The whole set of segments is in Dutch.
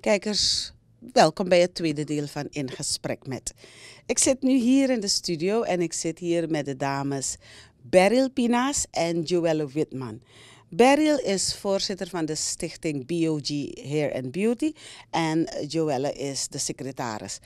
Kijkers, welkom bij het tweede deel van In Gesprek Met. Ik zit nu hier in de studio en ik zit hier met de dames Beryl Pinaas en Joelle Witman. Beryl is voorzitter van de stichting BOG Hair and Beauty en Joelle is de secretaris.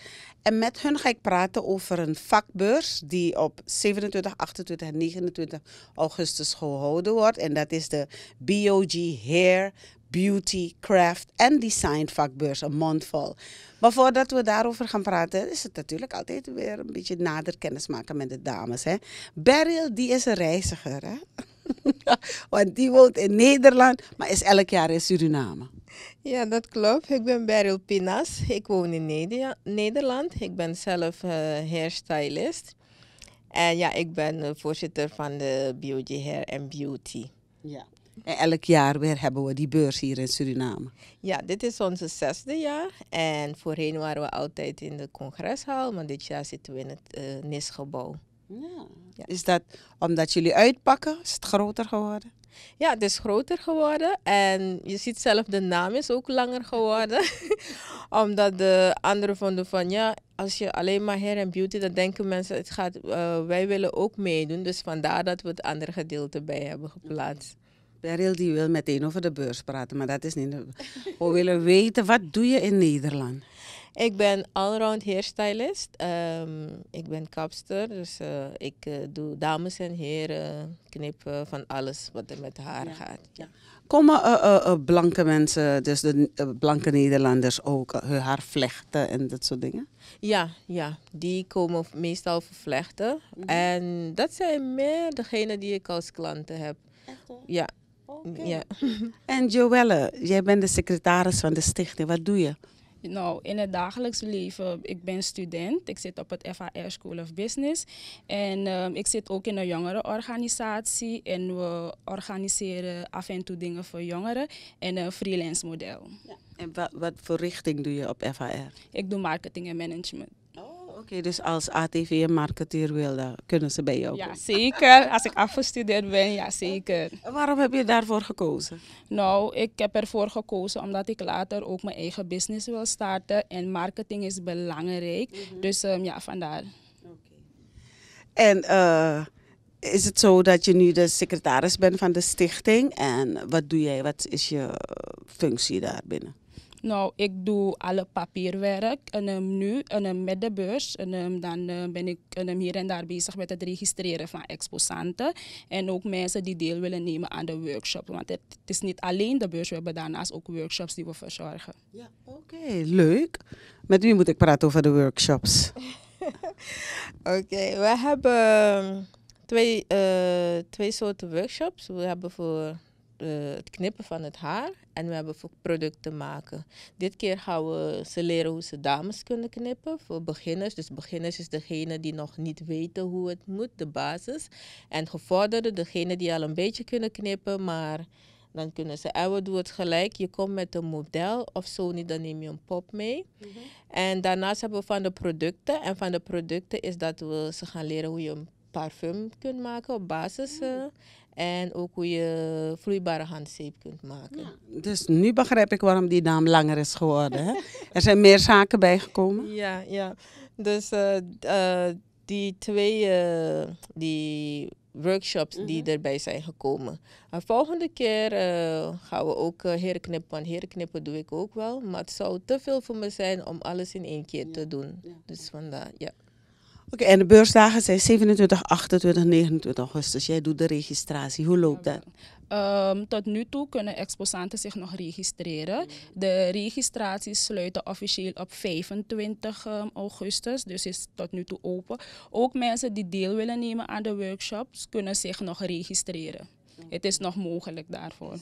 En met hun ga ik praten over een vakbeurs die op 27, 28 en 29 augustus gehouden wordt. En dat is de BOG Hair beauty, craft en design vakbeurs, een mondvol. Maar voordat we daarover gaan praten, is het natuurlijk altijd weer een beetje nader kennismaken met de dames. Hè? Beryl, die is een reiziger. Hè? Want die woont in Nederland, maar is elk jaar in Suriname. Ja, dat klopt. Ik ben Beryl Pinas. Ik woon in Nederland. Ik ben zelf uh, hairstylist. En ja, ik ben eh, voorzitter van de Beauty Hair and Beauty. Ja. En elk jaar weer hebben we die beurs hier in Suriname. Ja, dit is onze zesde jaar. En voorheen waren we altijd in de congreshal, maar dit jaar zitten we in het uh, NIS-gebouw. Ja. Is dat omdat jullie uitpakken, is het groter geworden? Ja, het is groter geworden en je ziet zelf de naam is ook langer geworden. omdat de anderen vonden van ja, als je alleen maar hair en beauty, dan denken mensen het gaat, eh, wij willen ook meedoen. Dus vandaar dat we het andere gedeelte bij hebben geplaatst. Beryl die wil meteen over de beurs praten, maar dat is niet. We willen weten, wat doe je in Nederland? Ik ben allround hairstylist. Ehm, ik ben kapster, dus eh, ik eh, doe dames en heren knippen van alles wat er met haar gaat. Ja. Komen eh, blanke mensen, dus de blanke Nederlanders ook, hun haar vlechten en dat soort dingen? Ja, ja. die komen meestal voor vlechten. Mhm. En dat zijn meer degenen die ik als klanten heb. Echt Ja. Okay. ja. en Joelle, jij bent de secretaris van de stichting. Wat doe je? Nou, in het dagelijks leven, ik ben student. Ik zit op het FAR School of Business. En ehm, ik zit ook in een jongerenorganisatie. En we organiseren af en toe dingen voor jongeren en een freelance model. Ja. En wat, wat voor richting doe je op FAR? Ik doe marketing en management okay, dus als ATV-marketeer wilde, kunnen ze bij jou? Ja, komen. zeker. Als ik afgestudeerd ben, ja, zeker. waarom heb je daarvoor gekozen? Nou, ik heb ervoor gekozen omdat ik later ook mijn eigen business wil starten. En marketing is belangrijk. Mhm. Dus ehm, ja, vandaar. Oké. En eh, is het zo dat je nu de secretaris bent van de stichting? En wat doe jij? Wat is je eh, functie daarbinnen? Nou, ik doe alle papierwerk en nu en met de beurs. En dan eh, ben ik hier en daar bezig met het registreren van exposanten. En ook mensen die deel willen nemen aan de workshop. Want het, is niet alleen de beurs, we hebben daarnaast ook workshops die we verzorgen. Ja, oké, leuk. Met wie moet ik praten over de workshops? oké, we hebben twee, eh, twee soorten workshops. We hebben voor eh, het knippen van het haar en we hebben voor producten maken. Dit keer gaan we ze leren hoe ze dames kunnen knippen voor beginners. Dus beginners is degene die nog niet weten hoe het moet, de basis. En gevorderde, degene die al een beetje kunnen knippen, maar dan kunnen ze, en we doen het gelijk. Je komt met een model of zo niet, dan neem je een pop mee. Mhm. En daarnaast hebben we van de producten. En van de producten is dat we ze gaan leren hoe je een parfum kunt maken op basis. Mhm. Eh, en ook hoe je vloeibare handzeep kunt maken. dus nu begrijp ik waarom die naam langer is geworden. er zijn meer zaken bijgekomen. Ja, ja. Dus eh, eh, die twee eh, die workshops die mhm. erbij zijn gekomen. De volgende keer gaan we ook herknippen. Want herknippen doe ik ook wel. Maar het zou te veel voor me zijn om alles in één keer te doen. Dus vandaar, ja en de beursdagen zijn 27, 28, 29 augustus. Jij doet de registratie. Hoe loopt dat? Ehm, tot nu toe kunnen exposanten zich nog registreren. De registraties sluiten officieel op 25 ehm, augustus, dus is tot nu toe open. Ook mensen die deel willen nemen aan de workshops kunnen zich nog registreren. Het is nog mogelijk daarvoor.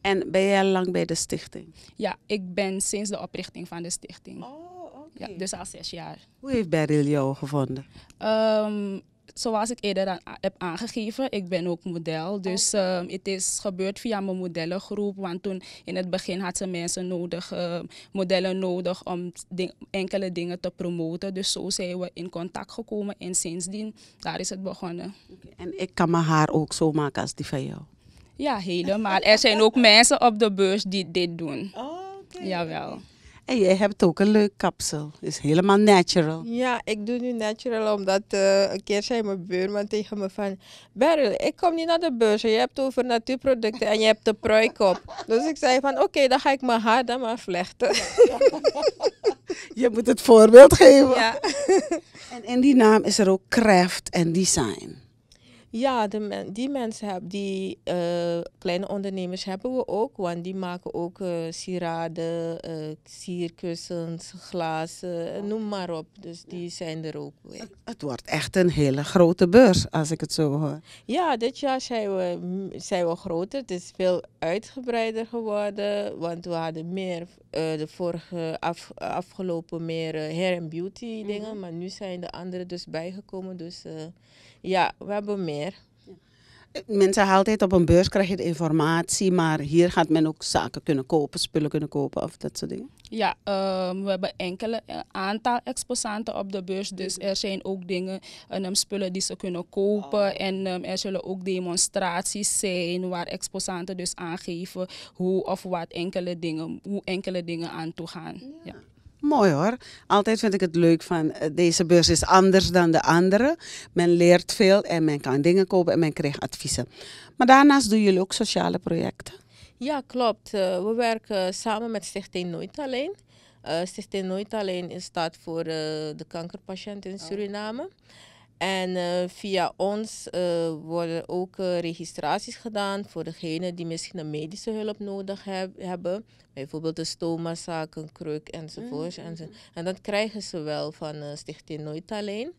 En ben jij lang bij de stichting? Ja, ik ben sinds de oprichting van de stichting. Oh. Ja, dus al zes jaar. Hoe heeft Beryl jou gevonden? Ehm, zoals ik eerder heb aangegeven, ik ben ook model. Dus oh. ehm, het is gebeurd via mijn modellengroep. Want toen in het begin had ze mensen nodig, ehm, modellen nodig om enkele dingen te promoten. Dus zo zijn we in contact gekomen en sindsdien, daar is het begonnen. En ik kan mijn haar ook zo maken als die van jou? Ja, helemaal. er zijn ook mensen op de beurs die dit doen. Oh, Jawel. En jij hebt ook een leuk kapsel. Is helemaal natural. Ja, ik doe nu natural omdat eh, een keer zei mijn buurman tegen me van... Beryl, ik kom niet naar de beurs. Je hebt over natuurproducten en je hebt de op. Dus ik zei van oké, dan ga ik mijn haar dan maar vlechten. je moet het voorbeeld geven. Ja. en in die naam is er ook craft en design. Ja, de die mensen hebben, die eh, kleine ondernemers hebben we ook, want die maken ook eh, sieraden, uh, sierkussens, glazen, noem maar op. Dus die zijn er ook weer. Het, wordt echt een hele grote beurs, als ik het zo hoor. Ja, dit jaar zijn we, zijn we groter. Het is veel uitgebreider geworden, want we hadden meer, de vorige afgelopen meer hair and beauty dingen, mhm. maar nu zijn de andere dus bijgekomen. Dus ja, we hebben meer. Mensen halen altijd op een beurs, krijg je de informatie, maar hier gaat men ook zaken kunnen kopen, spullen kunnen kopen of dat soort dingen. Ja, ehm, we hebben enkele eh, aantal exposanten op de beurs, dus mhm. er zijn ook dingen, um, spullen die ze kunnen kopen oh. en ehm, er zullen ook demonstraties zijn waar exposanten dus aangeven hoe of wat enkele dingen, hoe enkele dingen aan toe gaan. ja. Mooi hoor. Altijd vind ik het leuk van eh, deze beurs is anders dan de andere. Men leert veel en men kan dingen kopen en men krijgt adviezen. Maar daarnaast doen jullie ook sociale projecten? Ja, klopt. Eh, we werken samen met Stichting Nooit Alleen. Eh, Stichting Nooit Alleen staat voor de kankerpatiënt in oh. Suriname. En eh, via ons eh, worden ook eh, registraties gedaan voor degenen die misschien een medische hulp nodig hebben. Bijvoorbeeld een stomazaak, een kruk enzovoort. Mm mm-hmm. En dat krijgen ze wel van Stichting Nooit Alleen.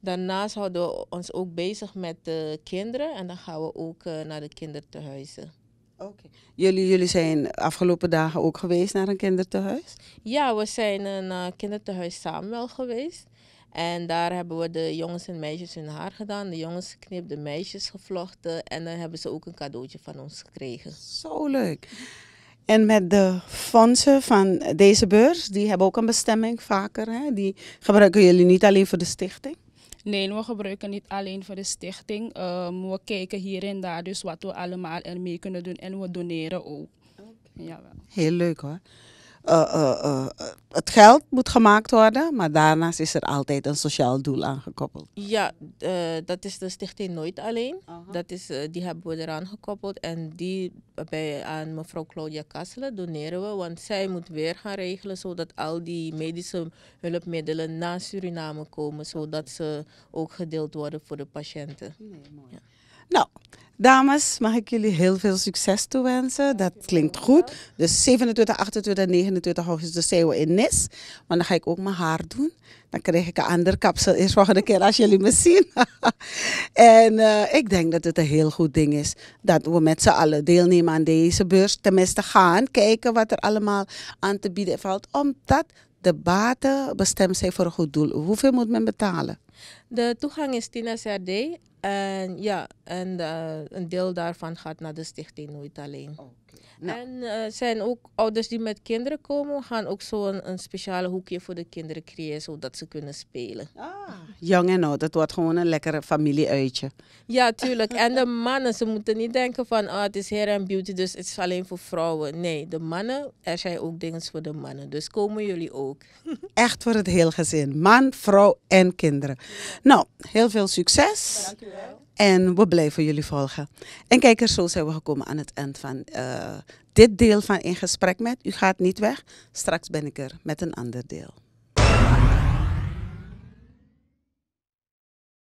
Daarnaast houden we ons ook bezig met de kinderen en dan gaan we ook naar de kinderthuizen. Oké. Jullie, jullie zijn afgelopen dagen ook geweest naar een kinderthuis? Ja, we zijn naar samen wel geweest. En daar hebben we de jongens en meisjes hun haar gedaan. De jongens geknipt, de meisjes gevlochten. En dan hebben ze ook een cadeautje van ons gekregen. Zo leuk. En met de fondsen van deze beurs, die hebben ook een bestemming vaker. Hè? Die gebruiken jullie niet alleen voor de stichting? Nee, we gebruiken niet alleen voor de stichting. Ehm, we kijken hier en daar dus wat we allemaal ermee kunnen doen en we doneren ook. Okay. Jawel. Heel leuk hoor. Eh, eh, eh, het geld moet gemaakt worden, maar daarnaast is er altijd een sociaal doel aangekoppeld. Ja, dat is de stichting Nooit Alleen. dat is, die hebben we eraan gekoppeld en die bij, aan mevrouw Claudia Kasselen doneren we, want zij moet weer gaan regelen zodat al die medische hulpmiddelen naar Suriname komen, zodat ze ook gedeeld worden voor de patiënten. Nee, mooi. Ja. Nou, Dames, mag ik jullie heel veel succes toewensen. Dat klinkt goed. Dus 27, 28, 29 augustus zijn we in Nis. Maar dan ga ik ook mijn haar doen. Dan krijg ik een ander kapsel eerst volgende keer als jullie me zien. en eh, ik denk dat het een heel goed ding is dat we met z'n allen deelnemen aan deze beurs. Tenminste gaan kijken wat er allemaal aan te bieden valt. Omdat de baten bestemd zijn voor een goed doel. Hoeveel moet men betalen? De toegang is 10 SRD. En ja, en eh, een deel daarvan gaat naar de stichting Nooit Alleen. Oh. Nou. En eh, zijn ook ouders die met kinderen komen, gaan ook zo'n een, een, speciale hoekje voor de kinderen creëren, zodat ze kunnen spelen. Ah, jong en oud, dat wordt gewoon een lekkere familieuitje. Ja, tuurlijk. en de mannen, ze moeten niet denken van, ah, oh, het is hair and beauty, dus het is alleen voor vrouwen. Nee, de mannen, er zijn ook dingen voor de mannen. Dus komen jullie ook. Echt voor het hele gezin. Man, vrouw en kinderen. Nou, heel veel succes. Dank u wel. En we blijven jullie volgen. En kijkers, zo zijn we gekomen aan het eind van eh, eh, dit deel van In Gesprek Met. U gaat niet weg, straks ben ik er met een ander deel.